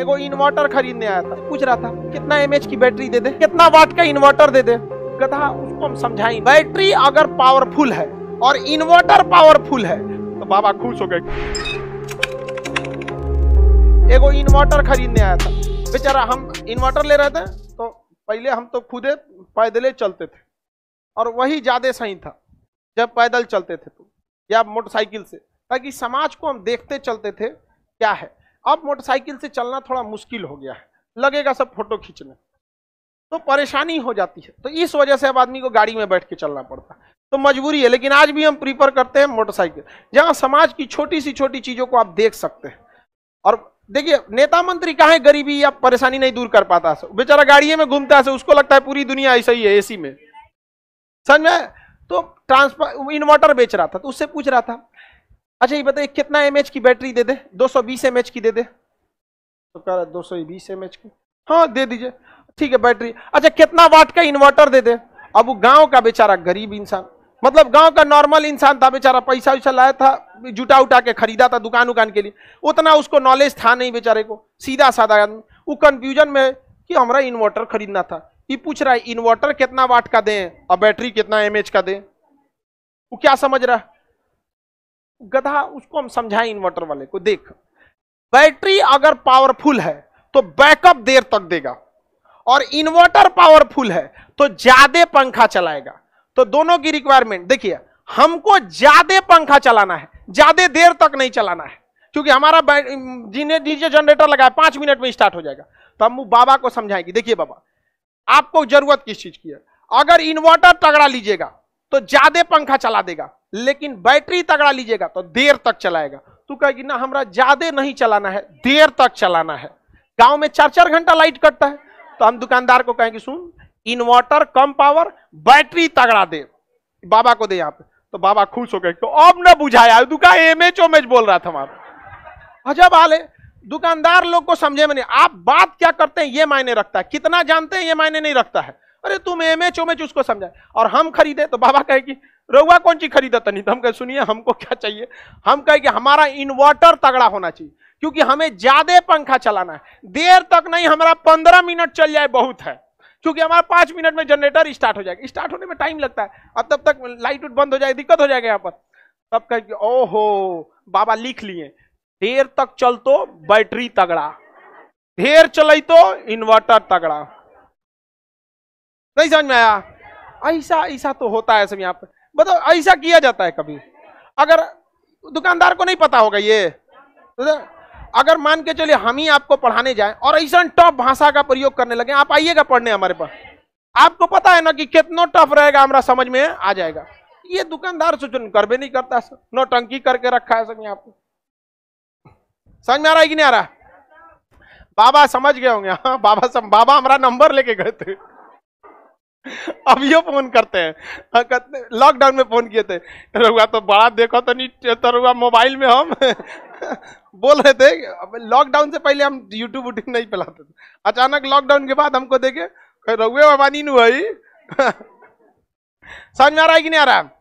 एगो इन्वर्टर खरीदने आया था पूछ रहा था कितना एम की बैटरी दे दे कितना वाट का इन्वर्टर दे दे कहा हाँ, उसको हम समझाई बैटरी अगर पावरफुल है और इन्वर्टर पावरफुल है तो बाबा खुश हो गए एगो इन्वर्टर खरीदने आया था बेचारा हम इन्वर्टर ले रहे थे तो पहले हम तो खुदे पैदले चलते थे और वही ज्यादा सही था जब पैदल चलते थे तो या मोटरसाइकिल से ताकि समाज को हम देखते चलते थे क्या है अब मोटरसाइकिल से चलना थोड़ा मुश्किल हो गया है लगेगा सब फोटो खींचने तो परेशानी हो जाती है तो इस वजह से अब आदमी को गाड़ी में बैठ के चलना पड़ता है तो मजबूरी है लेकिन आज भी हम प्रीफर करते हैं मोटरसाइकिल जहां समाज की छोटी सी छोटी चीजों को आप देख सकते हैं और देखिए नेता मंत्री कहा है गरीबी या परेशानी नहीं दूर कर पाता बेचारा गाड़िए में घूमता है उसको लगता है पूरी दुनिया ऐसा ही है एसी में समझ में तो ट्रांसफर इन्वर्टर बेच रहा था तो उससे पूछ रहा था अच्छा ये बताइए कितना एमएच की बैटरी दे दे 220 एम की दे दे तो कह रहा दो सौ बीस एम की हाँ दे दीजिए ठीक है बैटरी अच्छा कितना वाट का इन्वर्टर दे दे अब वो गांव का बेचारा गरीब इंसान मतलब गांव का नॉर्मल इंसान था बेचारा पैसा वैसा लाया था जुटा उठा के खरीदा था दुकान उकान के लिए उतना उसको नॉलेज था नहीं बेचारे को सीधा साधा आदमी वो कन्फ्यूजन में कि हमारा इन्वर्टर खरीदना था ये पूछ रहा है इन्वर्टर कितना वाट का दें और बैटरी कितना एम का दें वो क्या समझ रहा है गधा उसको हम समझाएं इन्वर्टर वाले को देख बैटरी अगर पावरफुल है तो बैकअप देर तक देगा और इन्वर्टर पावरफुल है तो ज्यादा पंखा चलाएगा तो दोनों की रिक्वायरमेंट देखिए हमको ज्यादा पंखा चलाना है ज्यादा देर तक नहीं चलाना है क्योंकि हमारा जिन्हें डीजे जनरेटर लगाए पांच मिनट में स्टार्ट हो जाएगा तो हम बाबा को समझाएंगे देखिए बाबा आपको जरूरत किस चीज की है अगर इन्वर्टर तगड़ा लीजिएगा तो ज्यादा पंखा चला देगा लेकिन बैटरी तगड़ा लीजिएगा तो देर तक चलाएगा तू कहेगी ना हमारा ज्यादा नहीं चलाना है देर तक चलाना है गांव में चार चार घंटा लाइट कटता है तो हम दुकानदार को कहेंगे सुन इन्वर्टर कम पावर बैटरी तगड़ा दे बाबा को दे यहाँ पे तो बाबा खुश हो गए तो अब ना बुझाया दुकान एम एच ओम बोल रहा था वहां अजब हाल है दुकानदार लोग को समझे में नहीं आप बात क्या करते हैं ये मायने रखता है कितना जानते हैं ये मायने नहीं रखता है अरे तुम एम एच ओ में उसको समझाए और हम खरीदे तो बाबा कहे कि रोगा कौन चीज खरीदा तनी तो हम कहे सुनिए हमको क्या चाहिए हम कहे कि हमारा इन्वर्टर तगड़ा होना चाहिए क्योंकि हमें ज्यादा पंखा चलाना है देर तक नहीं हमारा पंद्रह मिनट चल जाए बहुत है क्योंकि हमारा पांच मिनट में जनरेटर स्टार्ट हो जाएगा स्टार्ट होने में टाइम लगता है अब तब तक लाइट उट बंद हो जाएगी दिक्कत हो जाएगा यहाँ पर तब कहे कि ओहो बाबा लिख लिए देर तक चल तो बैटरी तगड़ा देर चल तो इन्वर्टर तगड़ा नहीं समझ में आया ऐसा ऐसा तो होता है सब यहाँ पर बताओ ऐसा किया जाता है कभी अगर दुकानदार को नहीं पता होगा ये तो, तो अगर मान के चलिए हम ही आपको पढ़ाने जाएं और ऐसा टफ भाषा का प्रयोग करने लगे आप आइएगा पढ़ने हमारे पास आपको पता है ना कि कितना टफ रहेगा हमारा समझ में आ जाएगा ये दुकानदार सोचो कर भी नहीं करता सर टंकी करके रखा है सब यहाँ पर समझ में आ रहा है कि नहीं आ रहा बाबा समझ गए होंगे हाँ बाबा सम, बाबा हमारा नंबर लेके गए थे ये फोन करते हैं लॉकडाउन में फोन किए थे रुआ तो बड़ा देखो तो नहीं तो रुआ मोबाइल में हम बोल रहे थे लॉकडाउन से पहले हम यूट्यूब उट्यूब नहीं फैलाते थे अचानक लॉकडाउन के बाद हमको देखे रुए बाबा नीनू भाई समझ में आ रहा है कि नहीं आ रहा है